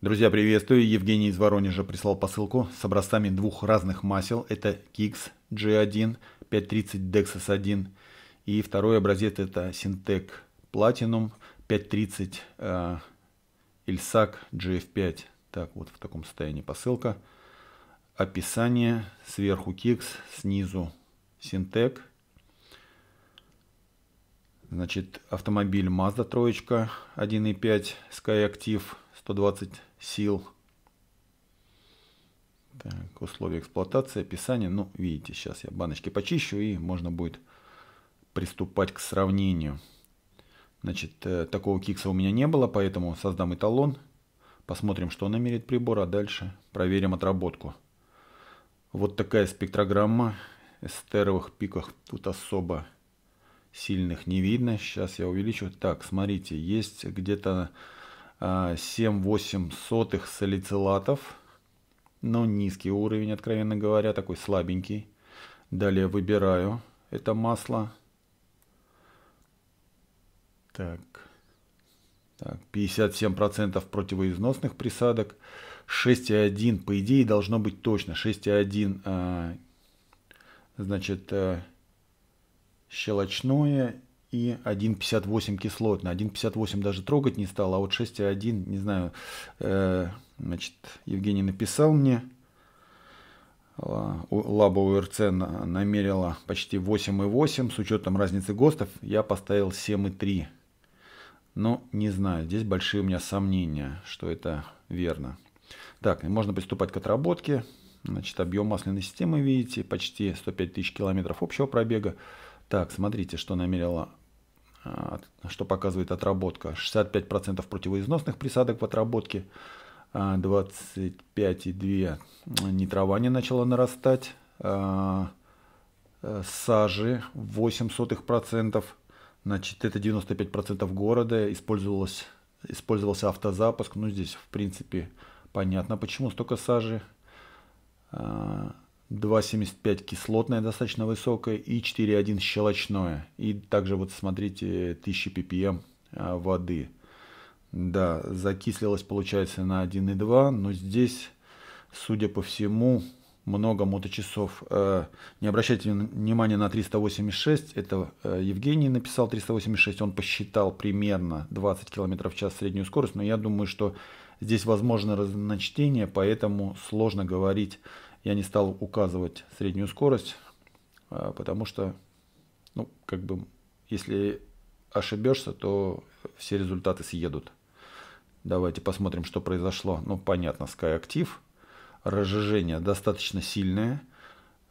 Друзья, приветствую. Евгений из Воронежа прислал посылку с образцами двух разных масел. Это Kix G1, 530 Dexys 1 и второй образец это Syntec Platinum 530 э, Ilsac GF5. Так, вот в таком состоянии посылка. Описание. Сверху Kix, снизу Syntec. Значит, автомобиль Mazda троечка 1.5 Sky Active 120 сил. Так, условия эксплуатации, описание. Ну, видите, сейчас я баночки почищу и можно будет приступать к сравнению. Значит, э, такого кикса у меня не было, поэтому создам эталон. Посмотрим, что намерит прибор, а дальше проверим отработку. Вот такая спектрограмма. Эстеровых пиках тут особо сильных не видно. Сейчас я увеличу. Так, смотрите, есть где-то 7-8 а, сотых салицилатов. Но ну, низкий уровень, откровенно говоря, такой слабенький. Далее выбираю это масло. Так. так 57% противоизносных присадок. 6,1 по идее должно быть точно. 6,1 э, а, значит э, щелочное и 1,58 кислотный. 1,58 даже трогать не стал, а вот 6,1, не знаю, э, значит, Евгений написал мне, э, Лаба УРЦ намерила почти 8,8 с учетом разницы ГОСТов. Я поставил 7,3. Но не знаю, здесь большие у меня сомнения, что это верно. Так, можно приступать к отработке. Значит, объем масляной системы, видите, почти 105 тысяч километров общего пробега. Так, смотрите, что намерила, а, что показывает отработка. 65% противоизносных присадок в отработке, 25,2 а, нитрование начала нарастать, а, э, сажи 0,08%, значит, это 95% города, использовалось, использовался автозапуск, ну, здесь, в принципе, понятно, почему столько сажи, 2,75 кислотное достаточно высокое и 4,1 щелочное. И также вот смотрите 1000 ppm а, воды. Да, закислилось получается на 1,2, но здесь, судя по всему, много моточасов. Э, не обращайте внимания на 386, это э, Евгений написал 386, он посчитал примерно 20 км в час среднюю скорость, но я думаю, что здесь возможно разночтение, поэтому сложно говорить я не стал указывать среднюю скорость, а, потому что, ну, как бы, если ошибешься, то все результаты съедут. Давайте посмотрим, что произошло. Ну, понятно, SkyActiv, Active. Разжижение достаточно сильное.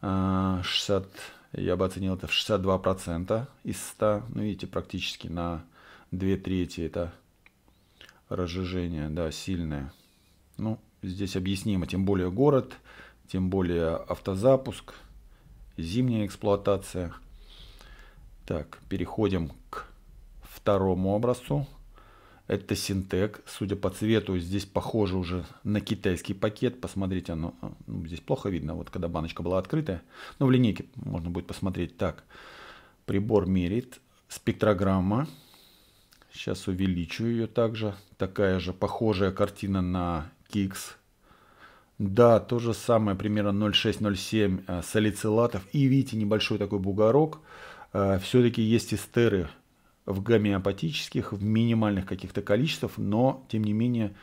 60, а, я бы оценил это в 62% из 100. Ну, видите, практически на 2 трети это разжижение, да, сильное. Ну, здесь объяснимо, тем более город – тем более автозапуск, зимняя эксплуатация. Так, переходим к второму образцу. Это синтек. Судя по цвету, здесь похоже уже на китайский пакет. Посмотрите, оно, а, ну, здесь плохо видно, вот когда баночка была открытая. Но ну, в линейке можно будет посмотреть. Так, прибор мерит. Спектрограмма. Сейчас увеличу ее также. Такая же похожая картина на кикс да, то же самое, примерно 0,6-0,7 э, салицилатов. И видите, небольшой такой бугорок. Э, Все-таки есть эстеры в гомеопатических, в минимальных каких-то количествах, но, тем не менее,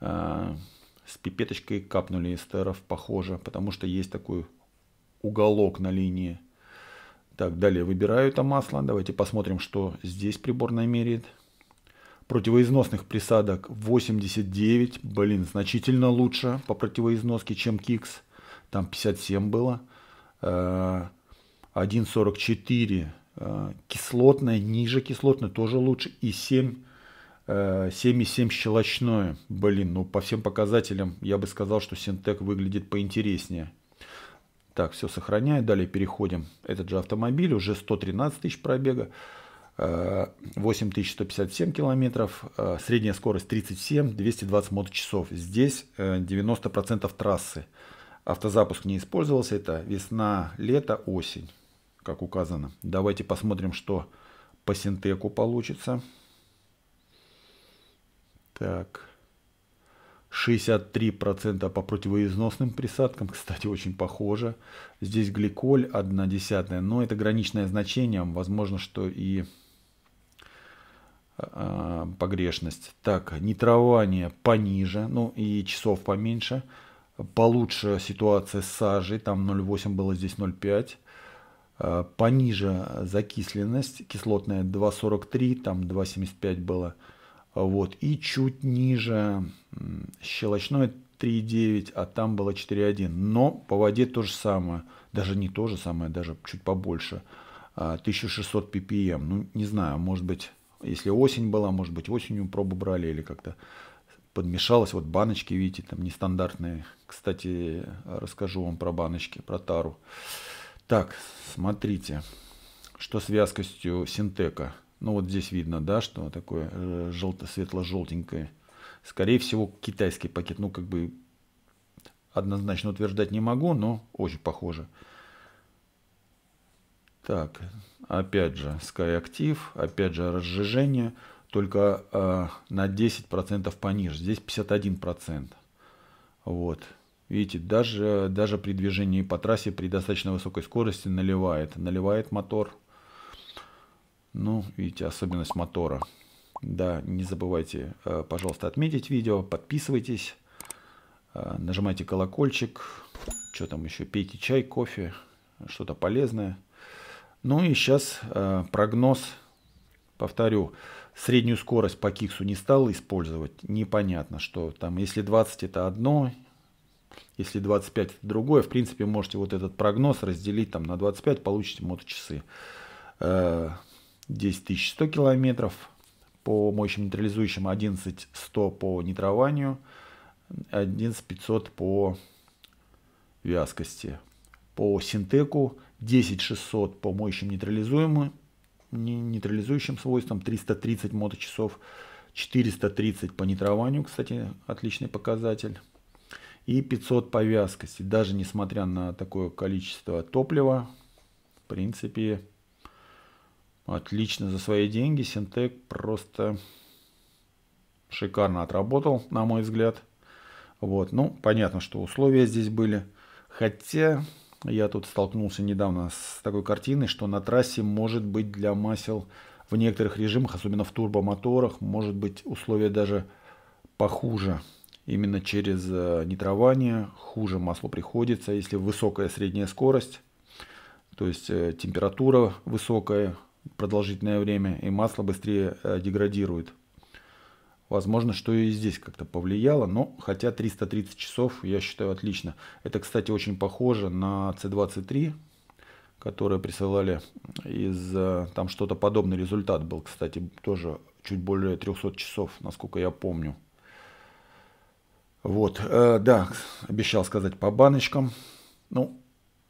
э, с пипеточкой капнули эстеров, похоже, потому что есть такой уголок на линии. Так, далее выбираю это масло. Давайте посмотрим, что здесь прибор намерит. Противоизносных присадок 89. Блин, значительно лучше по противоизноске, чем Кикс. Там 57 было. 1,44 э, э, кислотное, ниже кислотное, тоже лучше. И 7 7,7 э, щелочное. Блин, ну по всем показателям я бы сказал, что Синтек выглядит поинтереснее. Так, все сохраняю. Далее переходим. Этот же автомобиль, уже 113 тысяч пробега. 8157 э, километров, э, средняя скорость 37, 220 моточасов. Здесь 90% э, трассы. Автозапуск не использовался, это весна, лето, осень, как указано. Давайте посмотрим, что по синтеку получится. Так, 63% по противоизносным присадкам, кстати, очень похоже. Здесь гликоль 1 десятая, но это граничное значение, возможно, что и Э, погрешность. Так, нитрование пониже, ну и часов поменьше. Получше ситуация с сажей, там 0,8 было, здесь 0,5. Э, пониже закисленность, кислотная 2,43, там 2,75 было. Вот, и чуть ниже щелочное 3,9, а там было 4,1. Но по воде то же самое, даже не то же самое, даже чуть побольше. 1600 э, ppm, ну не знаю, может быть если осень была, может быть, осенью пробу брали или как-то подмешалось. Вот баночки, видите, там нестандартные. Кстати, расскажу вам про баночки, про тару. Так, смотрите, что с вязкостью синтека. Ну вот здесь видно, да, что такое э, желто светло-желтенькое. Скорее всего, китайский пакет. Ну, как бы однозначно утверждать не могу, но очень похоже. Так, опять же, SkyActiv, опять же, разжижение, только э, на 10% пониже. Здесь 51%. Вот. Видите, даже, даже при движении по трассе при достаточно высокой скорости наливает. Наливает мотор. Ну, видите, особенность мотора. Да, не забывайте, а, пожалуйста, отметить видео, подписывайтесь, а, нажимайте колокольчик, что там еще, пейте чай, кофе, что-то полезное. Ну и сейчас э, прогноз, повторю, среднюю скорость по киксу не стал использовать, непонятно, что там, если 20 это одно, если 25 это другое, в принципе, можете вот этот прогноз разделить там на 25, получите моточасы. Э, 10 100 километров по мощным нейтрализующим, 11 100 по нитрованию, 11 500 по вязкости. По синтеку 10600 по моющим нейтрализуемым, нейтрализующим свойствам, 330 моточасов, 430 по нитрованию, кстати, отличный показатель, и 500 по вязкости. Даже несмотря на такое количество топлива, в принципе, отлично за свои деньги. Синтек просто шикарно отработал, на мой взгляд. Вот, ну, понятно, что условия здесь были. Хотя, я тут столкнулся недавно с такой картиной, что на трассе может быть для масел в некоторых режимах, особенно в турбомоторах, может быть условия даже похуже. Именно через э, нитрование хуже масло приходится, если высокая средняя скорость, то есть э, температура высокая, продолжительное время, и масло быстрее э, деградирует. Возможно, что и здесь как-то повлияло, но хотя 330 часов я считаю отлично. Это, кстати, очень похоже на C23, которые присылали из... Э, там что-то подобный результат был, кстати, тоже чуть более 300 часов, насколько я помню. Вот, э, да, обещал сказать по баночкам. Ну,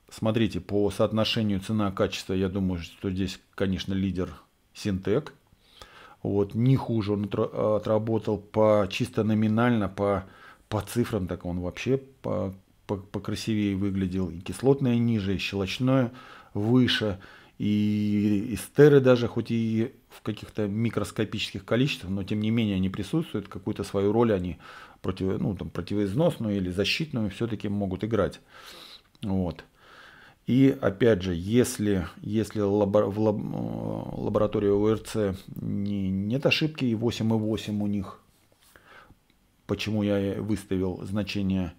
смотрите, по соотношению цена-качество, я думаю, что здесь, конечно, лидер Синтек. Вот, не хуже он отработал по чисто номинально, по, по цифрам, так он вообще по, по, покрасивее выглядел. И кислотное ниже, и щелочное выше, и эстеры даже, хоть и в каких-то микроскопических количествах, но тем не менее они присутствуют, какую-то свою роль они против, ну, там, противоизносную или защитную все-таки могут играть. Вот. И опять же, если, если в э, лаборатории ОРЦ не, нет ошибки, и 8,8 у них, почему я выставил значение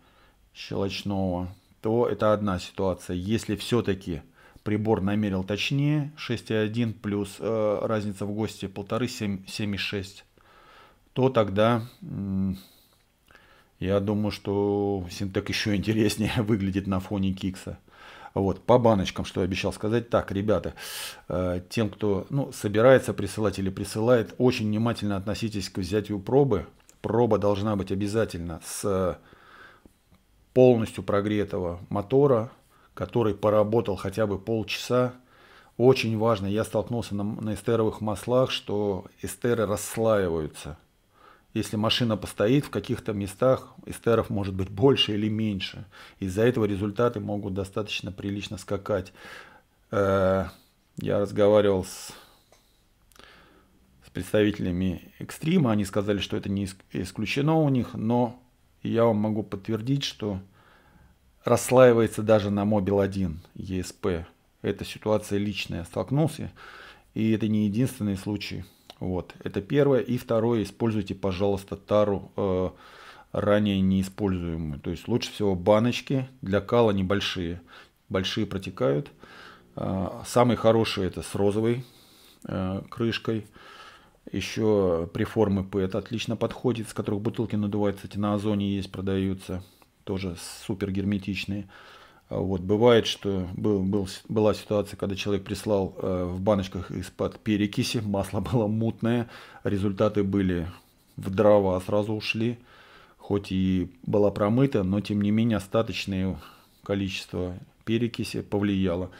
щелочного, то это одна ситуация. Если все-таки прибор намерил точнее 6,1 плюс э, разница в ГОСТе 1,5, 7,6, то тогда... Я думаю, что синтек еще интереснее выглядит на фоне Кикса. Вот, по баночкам, что я обещал сказать. Так, ребята, э, тем, кто ну, собирается присылать или присылает, очень внимательно относитесь к взятию пробы. Проба должна быть обязательно с полностью прогретого мотора, который поработал хотя бы полчаса. Очень важно, я столкнулся на, на эстеровых маслах, что эстеры расслаиваются. Если машина постоит в каких-то местах, эстеров может быть больше или меньше. Из-за этого результаты могут достаточно прилично скакать. Э, я разговаривал с представителями экстрима, они сказали, что это не исключено у них, но я вам могу подтвердить, что расслаивается даже на Мобил 1 ESP. Эта ситуация личная, столкнулся, и это не единственный случай. Вот, это первое. И второе, используйте, пожалуйста, тару э, ранее неиспользуемую. То есть лучше всего баночки для кала небольшие. Большие протекают. Э, а, самые хорошие это с розовой э, крышкой. Еще при преформы ПЭТ e отлично подходит, с которых бутылки надуваются, кстати, на озоне есть, продаются. Тоже супер герметичные. А вот, бывает, что был, был, была ситуация, когда человек прислал э, в баночках из-под перекиси, масло было мутное, результаты были в дрова, сразу ушли, хоть и была промыта, но тем не менее остаточное количество перекиси повлияло.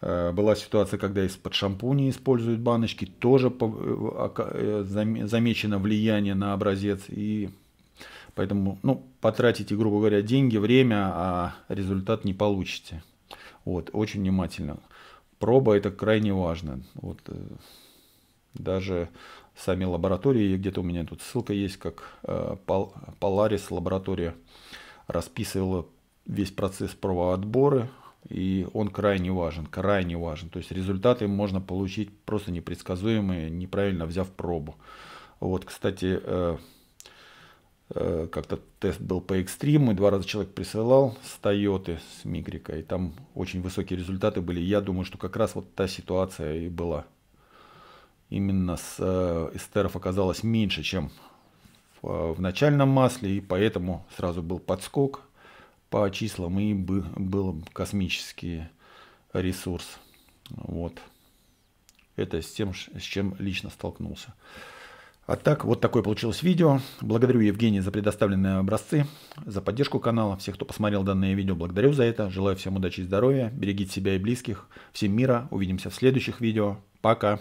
Э, была ситуация, когда из-под шампуня используют баночки, тоже по, э, э замечено влияние на образец и Поэтому, ну, потратите, грубо говоря, деньги, время, а результат не получите. Вот, очень внимательно. Проба это крайне важно. Вот, э, даже сами лаборатории, где-то у меня тут ссылка есть, как э, Polaris лаборатория расписывала весь процесс правоотбора, и он крайне важен, крайне важен. То есть результаты можно получить просто непредсказуемые, неправильно взяв пробу. Вот, кстати, э, Э, как-то тест был по экстриму, и два раза человек присылал с Тойоты, с Мигрика, и там очень высокие результаты были. Я думаю, что как раз вот та ситуация и была. Именно с эстеров оказалось меньше, чем в, э, в начальном масле, и поэтому сразу был подскок по числам, и был космический ресурс. Вот. Это с тем, с чем лично столкнулся. А так, вот такое получилось видео. Благодарю Евгений за предоставленные образцы, за поддержку канала. Всех, кто посмотрел данное видео, благодарю за это. Желаю всем удачи и здоровья. Берегите себя и близких. Всем мира. Увидимся в следующих видео. Пока.